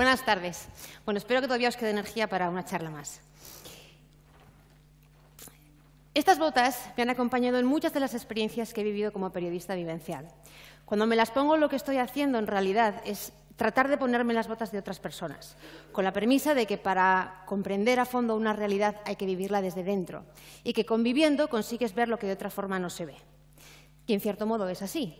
Buenas tardes. Bueno, espero que todavía os quede energía para una charla más. Estas botas me han acompañado en muchas de las experiencias que he vivido como periodista vivencial. Cuando me las pongo, lo que estoy haciendo en realidad es tratar de ponerme las botas de otras personas, con la premisa de que para comprender a fondo una realidad hay que vivirla desde dentro y que conviviendo consigues ver lo que de otra forma no se ve. Y en cierto modo es así,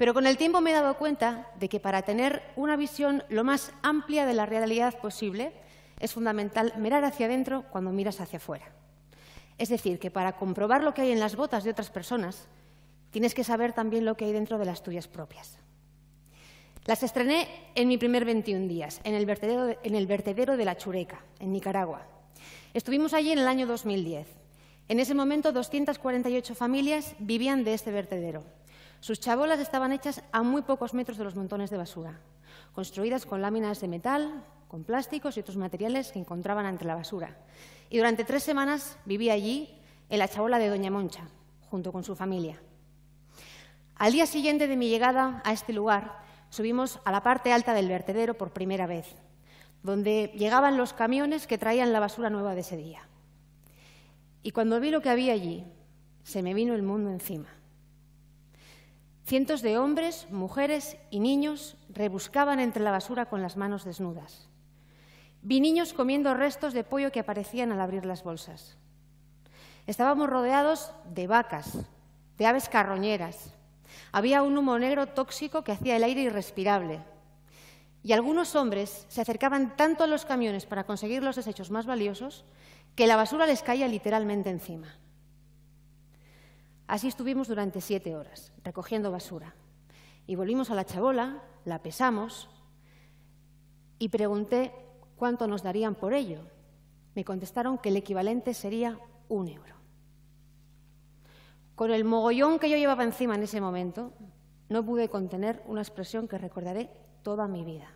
pero con el tiempo me he dado cuenta de que para tener una visión lo más amplia de la realidad posible, es fundamental mirar hacia adentro cuando miras hacia afuera. Es decir, que para comprobar lo que hay en las botas de otras personas, tienes que saber también lo que hay dentro de las tuyas propias. Las estrené en mi primer 21 días, en el vertedero de, en el vertedero de La Chureca, en Nicaragua. Estuvimos allí en el año 2010. En ese momento, 248 familias vivían de este vertedero. Sus chabolas estaban hechas a muy pocos metros de los montones de basura, construidas con láminas de metal, con plásticos y otros materiales que encontraban ante la basura. Y durante tres semanas viví allí, en la chabola de Doña Moncha, junto con su familia. Al día siguiente de mi llegada a este lugar, subimos a la parte alta del vertedero por primera vez, donde llegaban los camiones que traían la basura nueva de ese día. Y cuando vi lo que había allí, se me vino el mundo encima. Cientos de hombres, mujeres y niños rebuscaban entre la basura con las manos desnudas. Vi niños comiendo restos de pollo que aparecían al abrir las bolsas. Estábamos rodeados de vacas, de aves carroñeras. Había un humo negro tóxico que hacía el aire irrespirable. Y algunos hombres se acercaban tanto a los camiones para conseguir los desechos más valiosos que la basura les caía literalmente encima. Así estuvimos durante siete horas, recogiendo basura. Y volvimos a la chabola, la pesamos y pregunté cuánto nos darían por ello. Me contestaron que el equivalente sería un euro. Con el mogollón que yo llevaba encima en ese momento, no pude contener una expresión que recordaré toda mi vida.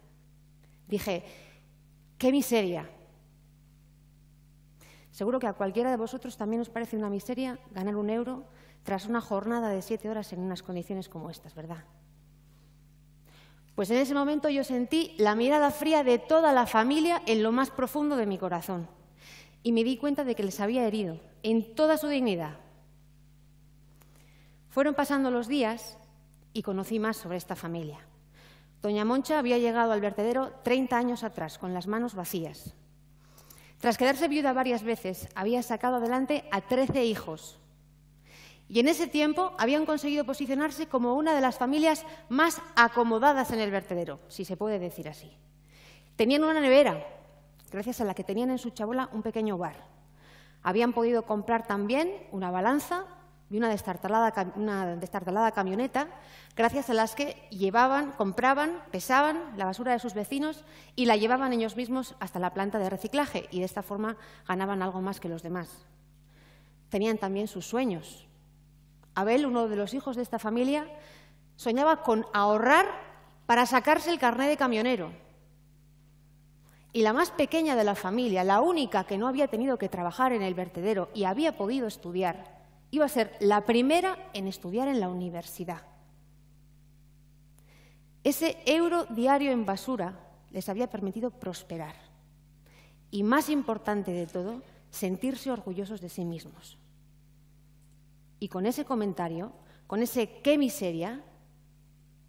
Dije, qué miseria. Seguro que a cualquiera de vosotros también os parece una miseria ganar un euro tras una jornada de siete horas en unas condiciones como estas, ¿verdad? Pues en ese momento yo sentí la mirada fría de toda la familia en lo más profundo de mi corazón y me di cuenta de que les había herido en toda su dignidad. Fueron pasando los días y conocí más sobre esta familia. Doña Moncha había llegado al vertedero 30 años atrás con las manos vacías. Tras quedarse viuda varias veces, había sacado adelante a 13 hijos, y en ese tiempo habían conseguido posicionarse como una de las familias más acomodadas en el vertedero, si se puede decir así. Tenían una nevera, gracias a la que tenían en su chabola un pequeño bar. Habían podido comprar también una balanza y una destartalada, camioneta, gracias a las que llevaban, compraban, pesaban la basura de sus vecinos y la llevaban ellos mismos hasta la planta de reciclaje y de esta forma ganaban algo más que los demás. Tenían también sus sueños, Abel, uno de los hijos de esta familia, soñaba con ahorrar para sacarse el carné de camionero. Y la más pequeña de la familia, la única que no había tenido que trabajar en el vertedero y había podido estudiar, iba a ser la primera en estudiar en la universidad. Ese euro diario en basura les había permitido prosperar y, más importante de todo, sentirse orgullosos de sí mismos. Y con ese comentario, con ese qué miseria,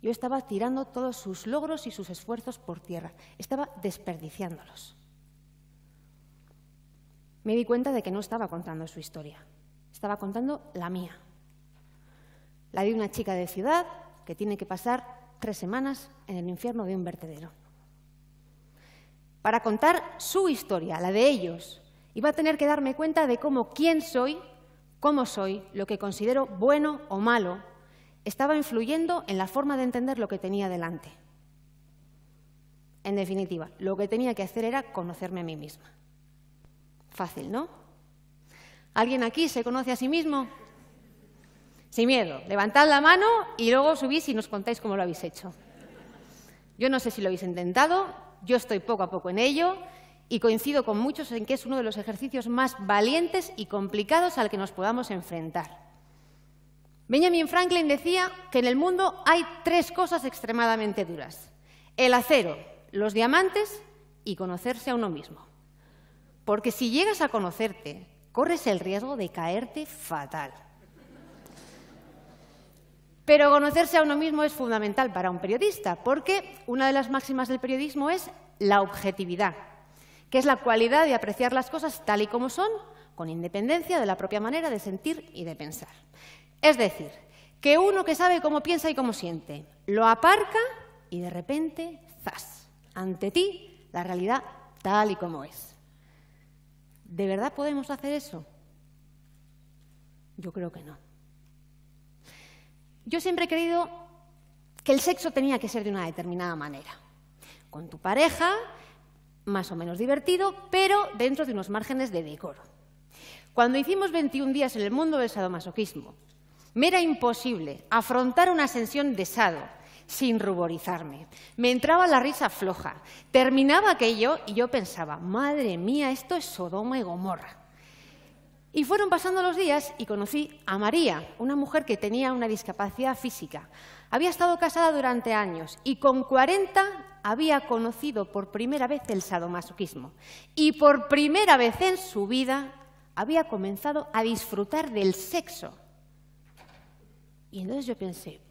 yo estaba tirando todos sus logros y sus esfuerzos por tierra, estaba desperdiciándolos. Me di cuenta de que no estaba contando su historia, estaba contando la mía, la de una chica de ciudad que tiene que pasar tres semanas en el infierno de un vertedero. Para contar su historia, la de ellos, iba a tener que darme cuenta de cómo quién soy cómo soy, lo que considero bueno o malo, estaba influyendo en la forma de entender lo que tenía delante. En definitiva, lo que tenía que hacer era conocerme a mí misma. Fácil, ¿no? ¿Alguien aquí se conoce a sí mismo? Sin miedo, levantad la mano y luego subís y nos contáis cómo lo habéis hecho. Yo no sé si lo habéis intentado, yo estoy poco a poco en ello, y coincido con muchos en que es uno de los ejercicios más valientes y complicados al que nos podamos enfrentar. Benjamin Franklin decía que en el mundo hay tres cosas extremadamente duras. El acero, los diamantes y conocerse a uno mismo. Porque si llegas a conocerte, corres el riesgo de caerte fatal. Pero conocerse a uno mismo es fundamental para un periodista, porque una de las máximas del periodismo es la objetividad que es la cualidad de apreciar las cosas tal y como son, con independencia de la propia manera de sentir y de pensar. Es decir, que uno que sabe cómo piensa y cómo siente, lo aparca y de repente, zas, ante ti la realidad tal y como es. ¿De verdad podemos hacer eso? Yo creo que no. Yo siempre he creído que el sexo tenía que ser de una determinada manera. Con tu pareja, más o menos divertido, pero dentro de unos márgenes de decoro. Cuando hicimos 21 días en el mundo del sadomasoquismo, me era imposible afrontar una ascensión de sado sin ruborizarme. Me entraba la risa floja. Terminaba aquello y yo pensaba, madre mía, esto es Sodoma y Gomorra. Y fueron pasando los días y conocí a María, una mujer que tenía una discapacidad física. Había estado casada durante años y con 40 había conocido por primera vez el sadomasoquismo. Y por primera vez en su vida había comenzado a disfrutar del sexo. Y entonces yo pensé,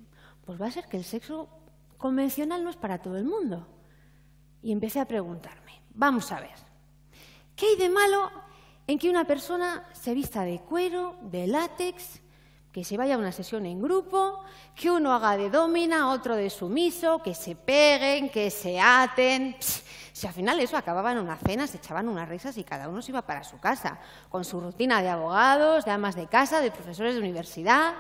pues va a ser que el sexo convencional no es para todo el mundo. Y empecé a preguntarme, vamos a ver, ¿qué hay de malo en que una persona se vista de cuero, de látex, que se vaya a una sesión en grupo, que uno haga de domina, otro de sumiso, que se peguen, que se aten. Si al final eso acababan en una cena, se echaban unas risas y cada uno se iba para su casa, con su rutina de abogados, de amas de casa, de profesores de universidad.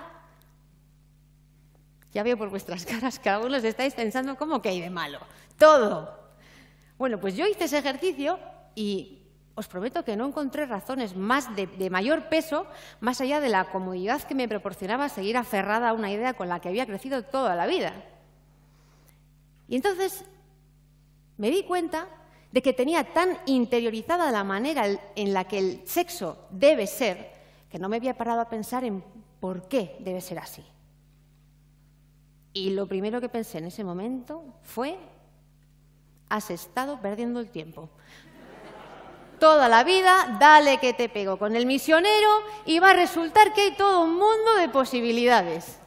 Ya veo por vuestras caras que algunos estáis pensando, ¿cómo que hay de malo? Todo. Bueno, pues yo hice ese ejercicio y os prometo que no encontré razones más de, de, mayor peso, más allá de la comodidad que me proporcionaba seguir aferrada a una idea con la que había crecido toda la vida. Y entonces me di cuenta de que tenía tan interiorizada la manera en la que el sexo debe ser, que no me había parado a pensar en por qué debe ser así. Y lo primero que pensé en ese momento fue, has estado perdiendo el tiempo toda la vida, dale que te pego con el misionero y va a resultar que hay todo un mundo de posibilidades.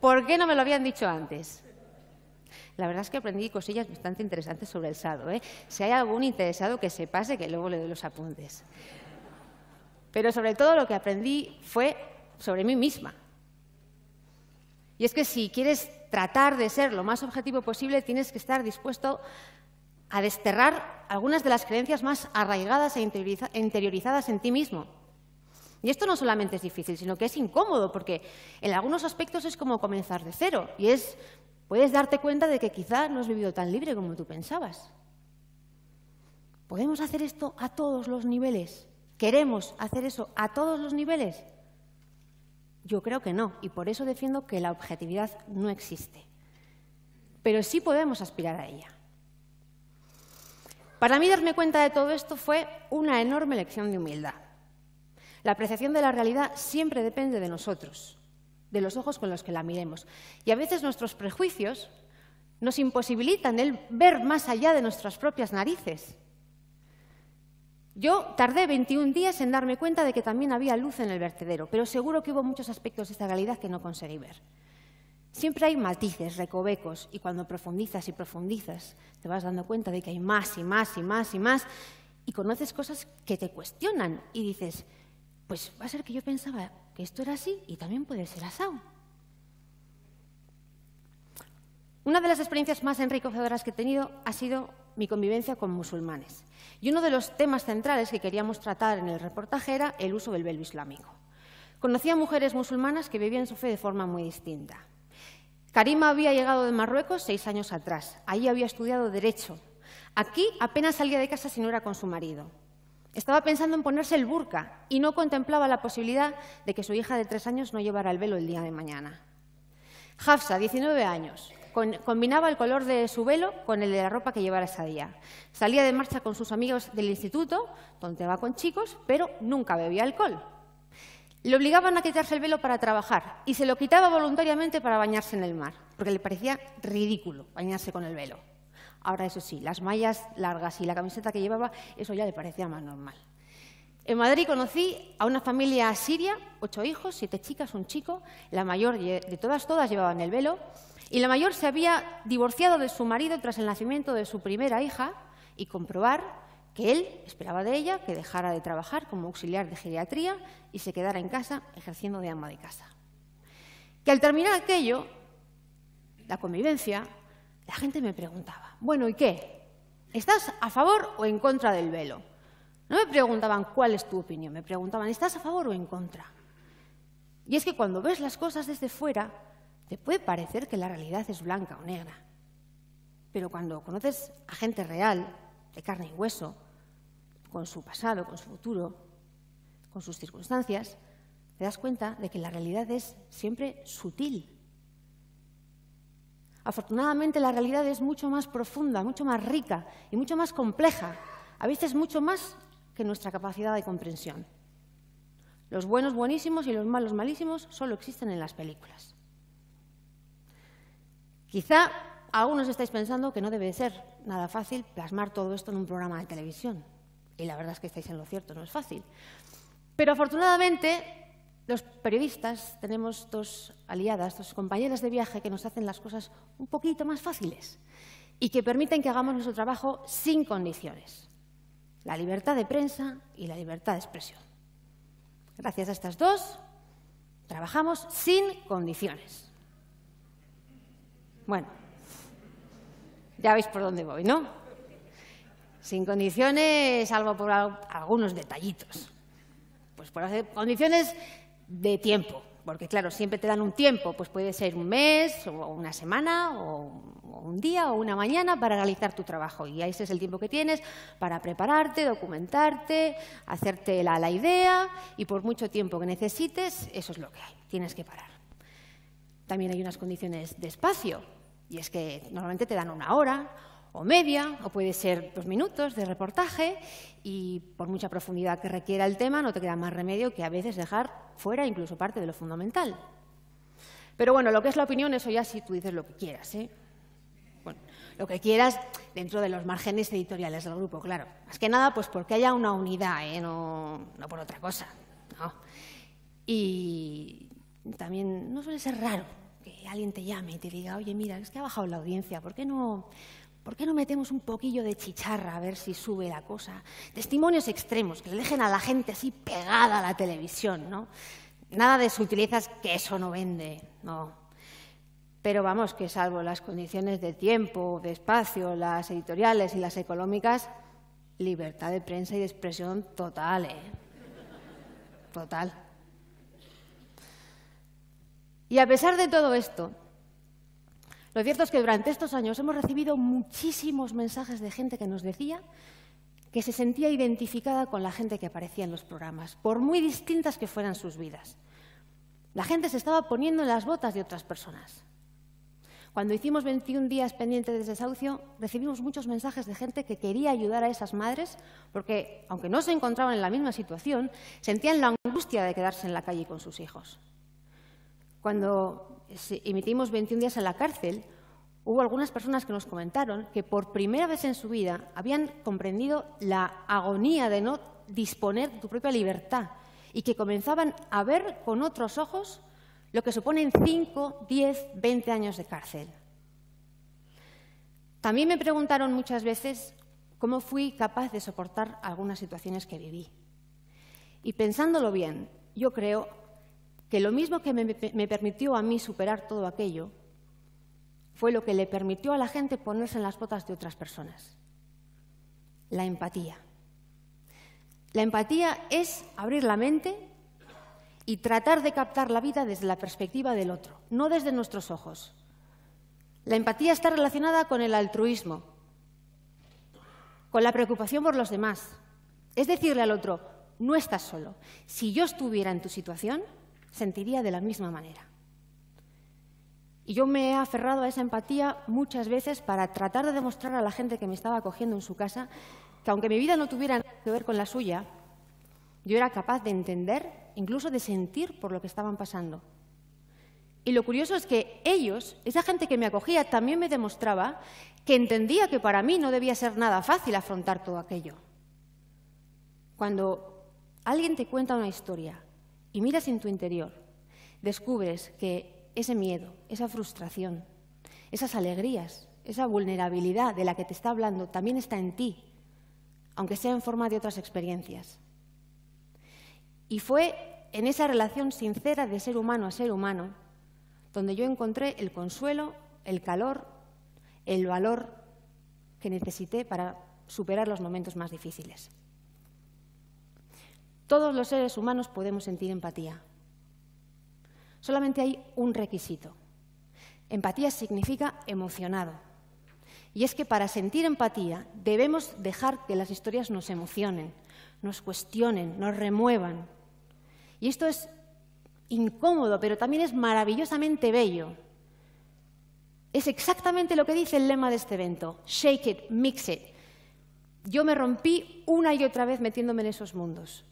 ¿Por qué no me lo habían dicho antes? La verdad es que aprendí cosillas bastante interesantes sobre el sado. ¿eh? Si hay algún interesado que se pase, que luego le doy los apuntes. Pero sobre todo lo que aprendí fue sobre mí misma. Y es que si quieres tratar de ser lo más objetivo posible, tienes que estar dispuesto a desterrar algunas de las creencias más arraigadas e interiorizadas en ti mismo. Y esto no solamente es difícil, sino que es incómodo, porque en algunos aspectos es como comenzar de cero y es, puedes darte cuenta de que quizás no has vivido tan libre como tú pensabas. ¿Podemos hacer esto a todos los niveles? ¿Queremos hacer eso a todos los niveles? Yo creo que no, y por eso defiendo que la objetividad no existe. Pero sí podemos aspirar a ella. Para mí darme cuenta de todo esto fue una enorme lección de humildad. La apreciación de la realidad siempre depende de nosotros, de los ojos con los que la miremos. Y a veces nuestros prejuicios nos imposibilitan el ver más allá de nuestras propias narices. Yo tardé 21 días en darme cuenta de que también había luz en el vertedero, pero seguro que hubo muchos aspectos de esta realidad que no conseguí ver. Siempre hay matices, recovecos, y cuando profundizas y profundizas, te vas dando cuenta de que hay más y más y más y más, y conoces cosas que te cuestionan y dices, pues va a ser que yo pensaba que esto era así y también puede ser asado. Una de las experiencias más enriquecedoras que he tenido ha sido mi convivencia con musulmanes. Y uno de los temas centrales que queríamos tratar en el reportaje era el uso del velo islámico. Conocía mujeres musulmanas que vivían su fe de forma muy distinta. Karima había llegado de Marruecos seis años atrás. Allí había estudiado Derecho. Aquí apenas salía de casa si no era con su marido. Estaba pensando en ponerse el burka y no contemplaba la posibilidad de que su hija de tres años no llevara el velo el día de mañana. Hafsa, 19 años, combinaba el color de su velo con el de la ropa que llevara ese día. Salía de marcha con sus amigos del instituto, donde va con chicos, pero nunca bebía alcohol. Le obligaban a quitarse el velo para trabajar y se lo quitaba voluntariamente para bañarse en el mar, porque le parecía ridículo bañarse con el velo. Ahora, eso sí, las mallas largas y la camiseta que llevaba, eso ya le parecía más normal. En Madrid conocí a una familia siria, ocho hijos, siete chicas, un chico. La mayor de todas, todas llevaban el velo. Y la mayor se había divorciado de su marido tras el nacimiento de su primera hija y comprobar que él esperaba de ella que dejara de trabajar como auxiliar de geriatría y se quedara en casa ejerciendo de ama de casa. Que al terminar aquello, la convivencia, la gente me preguntaba, bueno, ¿y qué? ¿Estás a favor o en contra del velo? No me preguntaban cuál es tu opinión, me preguntaban, ¿estás a favor o en contra? Y es que cuando ves las cosas desde fuera, te puede parecer que la realidad es blanca o negra. Pero cuando conoces a gente real, de carne y hueso, con su pasado, con su futuro, con sus circunstancias, te das cuenta de que la realidad es siempre sutil. Afortunadamente la realidad es mucho más profunda, mucho más rica y mucho más compleja, a veces mucho más que nuestra capacidad de comprensión. Los buenos buenísimos y los malos malísimos solo existen en las películas. Quizá algunos estáis pensando que no debe ser nada fácil plasmar todo esto en un programa de televisión. Y la verdad es que estáis en lo cierto, no es fácil. Pero afortunadamente los periodistas tenemos dos aliadas, dos compañeras de viaje que nos hacen las cosas un poquito más fáciles y que permiten que hagamos nuestro trabajo sin condiciones. La libertad de prensa y la libertad de expresión. Gracias a estas dos trabajamos sin condiciones. Bueno, ya veis por dónde voy, ¿no? Sin condiciones, salvo por algunos detallitos. Pues por hacer condiciones de tiempo, porque claro, siempre te dan un tiempo, pues puede ser un mes o una semana o un día o una mañana para realizar tu trabajo. Y ese es el tiempo que tienes para prepararte, documentarte, hacerte la, la idea y por mucho tiempo que necesites, eso es lo que hay. Tienes que parar. También hay unas condiciones de espacio, y es que normalmente te dan una hora o media, o puede ser dos minutos de reportaje, y por mucha profundidad que requiera el tema, no te queda más remedio que a veces dejar fuera incluso parte de lo fundamental. Pero bueno, lo que es la opinión, eso ya si tú dices lo que quieras, ¿eh? lo que quieras dentro de los márgenes editoriales del grupo, claro. Más que nada, pues porque haya una unidad, ¿eh? no, por otra cosa. Y también no suele ser raro que alguien te llame y te diga, oye, mira, es que ha bajado la audiencia, ¿por qué no, ¿por qué no metemos un poquillo de chicharra a ver si sube la cosa? Testimonios extremos, que le dejen a la gente así pegada a la televisión, ¿no? Nada de sutilezas que eso no vende, no. Pero vamos, que salvo las condiciones de tiempo, de espacio, las editoriales y las económicas, libertad de prensa y de expresión total, ¿eh? Total. Y a pesar de todo esto, lo cierto es que durante estos años hemos recibido muchísimos mensajes de gente que nos decía que se sentía identificada con la gente que aparecía en los programas, por muy distintas que fueran sus vidas. La gente se estaba poniendo en las botas de otras personas. Cuando hicimos 21 días pendientes de desahucio, recibimos muchos mensajes de gente que quería ayudar a esas madres porque, aunque no se encontraban en la misma situación, sentían la angustia de quedarse en la calle con sus hijos cuando emitimos 21 días a la cárcel, hubo algunas personas que nos comentaron que por primera vez en su vida habían comprendido la agonía de no disponer de tu propia libertad y que comenzaban a ver con otros ojos lo que suponen 5, 10, 20 años de cárcel. También me preguntaron muchas veces cómo fui capaz de soportar algunas situaciones que viví. Y pensándolo bien, yo creo que lo mismo que me, permitió a mí superar todo aquello, fue lo que le permitió a la gente ponerse en las botas de otras personas. La empatía. La empatía es abrir la mente y tratar de captar la vida desde la perspectiva del otro, no desde nuestros ojos. La empatía está relacionada con el altruismo, con la preocupación por los demás. Es decirle al otro, no estás solo. Si yo estuviera en tu situación, sentiría de la misma manera. Y yo me he aferrado a esa empatía muchas veces para tratar de demostrar a la gente que me estaba acogiendo en su casa que aunque mi vida no tuviera nada que ver con la suya, yo era capaz de entender, incluso de sentir por lo que estaban pasando. Y lo curioso es que ellos, esa gente que me acogía, también me demostraba que entendía que para mí no debía ser nada fácil afrontar todo aquello. Cuando alguien te cuenta una historia y miras en tu interior, descubres que ese miedo, esa frustración, esas alegrías, esa vulnerabilidad de la que te está hablando también está en ti, aunque sea en forma de otras experiencias. Y fue en esa relación sincera de ser humano a ser humano donde yo encontré el consuelo, el calor, el valor que necesité para superar los momentos más difíciles. Todos los seres humanos podemos sentir empatía. Solamente hay un requisito. Empatía significa emocionado. Y es que para sentir empatía debemos dejar que las historias nos emocionen, nos cuestionen, nos remuevan. Y esto es incómodo, pero también es maravillosamente bello. Es exactamente lo que dice el lema de este evento, Shake it, mix it. Yo me rompí una y otra vez metiéndome en esos mundos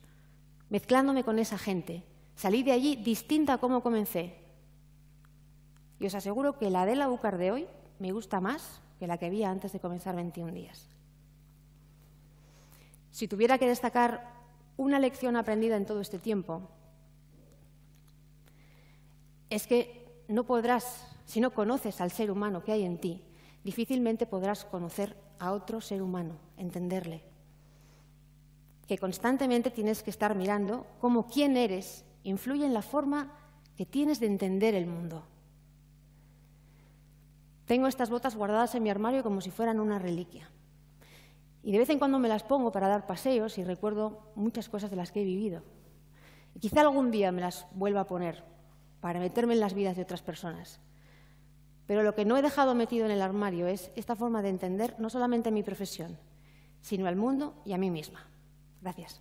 mezclándome con esa gente. Salí de allí distinta a cómo comencé. Y os aseguro que la la Bucar de hoy me gusta más que la que había antes de comenzar 21 días. Si tuviera que destacar una lección aprendida en todo este tiempo, es que no podrás, si no conoces al ser humano que hay en ti, difícilmente podrás conocer a otro ser humano, entenderle, que constantemente tienes que estar mirando cómo quién eres influye en la forma que tienes de entender el mundo. Tengo estas botas guardadas en mi armario como si fueran una reliquia. Y de vez en cuando me las pongo para dar paseos y recuerdo muchas cosas de las que he vivido. Y quizá algún día me las vuelva a poner para meterme en las vidas de otras personas. Pero lo que no he dejado metido en el armario es esta forma de entender no solamente mi profesión, sino al mundo y a mí misma. Gracias.